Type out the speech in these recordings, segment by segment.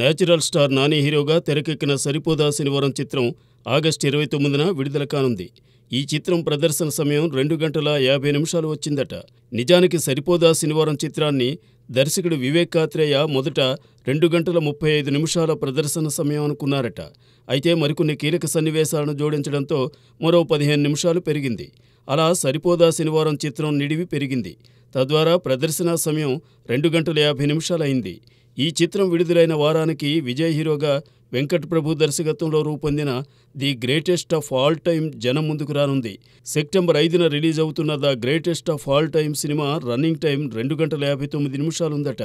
natural star Nani హీరోగా తెరకెక్కిన సరిపోదా శనివారం చిత్రం ఆగస్టు ఇరవై తొమ్మిదిన విడుదల కానుంది ఈ చిత్రం ప్రదర్శన సమయం రెండు గంటల యాభై నిమిషాలు వచ్చిందట నిజానికి సరిపోదా శనివారం చిత్రాన్ని దర్శకుడు వివేక్ కాత్రేయ మొదట రెండు గంటల ముప్పై ఐదు నిమిషాల ప్రదర్శన సమయం అనుకున్నారట అయితే మరికొన్ని కీలక సన్నివేశాలను జోడించడంతో మరో పదిహేను నిమిషాలు పెరిగింది అలా సరిపోదా శనివారం చిత్రం నిడివి పెరిగింది తద్వారా ప్రదర్శన సమయం రెండు గంటల యాభై నిమిషాలైంది ఈ చిత్రం విడుదలైన వారానికి విజయ్ హీరోగా వెంకట్ ప్రభు దర్శకత్వంలో రూపొందిన the greatest of all time జనం ముందుకు రానుంది సెప్టెంబర్ ఐదున రిలీజ్ అవుతున్న the greatest of all time సినిమా రన్నింగ్ టైం రెండు గంటల యాభై తొమ్మిది నిమిషాలుందట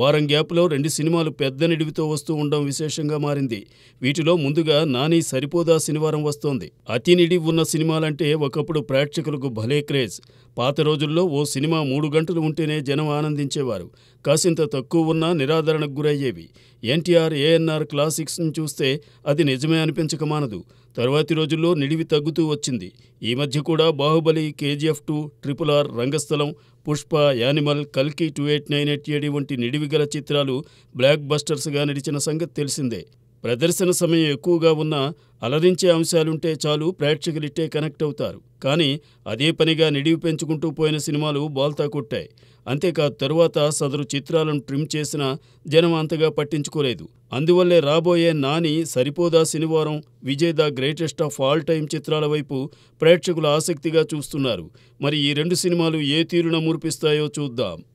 వారం గ్యాప్లో రెండు సినిమాలు పెద్ద నిడివితో వస్తూ ఉండడం విశేషంగా మారింది వీటిలో ముందుగా నాని సరిపోదా శనివారం వస్తోంది అతి నిడివి ఉన్న సినిమాలంటే ఒకప్పుడు ప్రేక్షకులకు భలే క్రేజ్ పాత రోజుల్లో ఓ సినిమా మూడు గంటలు ఉంటేనే జనం ఆనందించేవారు కాసింత తక్కువ ఉన్నా నిరాదరణకు గురయ్యేవి ఎన్టీఆర్ ఏఎన్ఆర్ క్లాసిక్స్ విశ్లేషణ చూస్తే అది నిజమే అనిపించక మానదు తర్వాతి రోజుల్లో నిడివి తగ్గుతూ వచ్చింది ఈ మధ్య కూడా Baahubali KGF two triple R Rangasthalam Pushpa animal కల్కి two eight nine eight AD వంటి నిడివి గల చిత్రాలు బ్లాక్ బస్టర్స్గా నడిచిన సంగతి తెలిసిందే ప్రదర్శన సమయం ఎక్కువగా ఉన్నా అలరించే అంశాలుంటే చాలు ప్రేక్షకులిట్టే కనెక్ట్ అవుతారు కానీ అదే పనిగా నిడివి పెంచుకుంటూ పోయిన సినిమాలు బాల్తా కొట్టాయి అంతేకాదు తరువాత సదరు చిత్రాలను ట్రిమ్ చేసినా జనం అంతగా పట్టించుకోలేదు అందువల్లే రాబోయే Nani Saripodhaa Sanivaaram Vijay the greatest of all time చిత్రాల వైపు ప్రేక్షకులు ఆసక్తిగా చూస్తున్నారు మరి ఈ రెండు సినిమాలు ఏ తీరున మురిపిస్తాయో చూద్దాం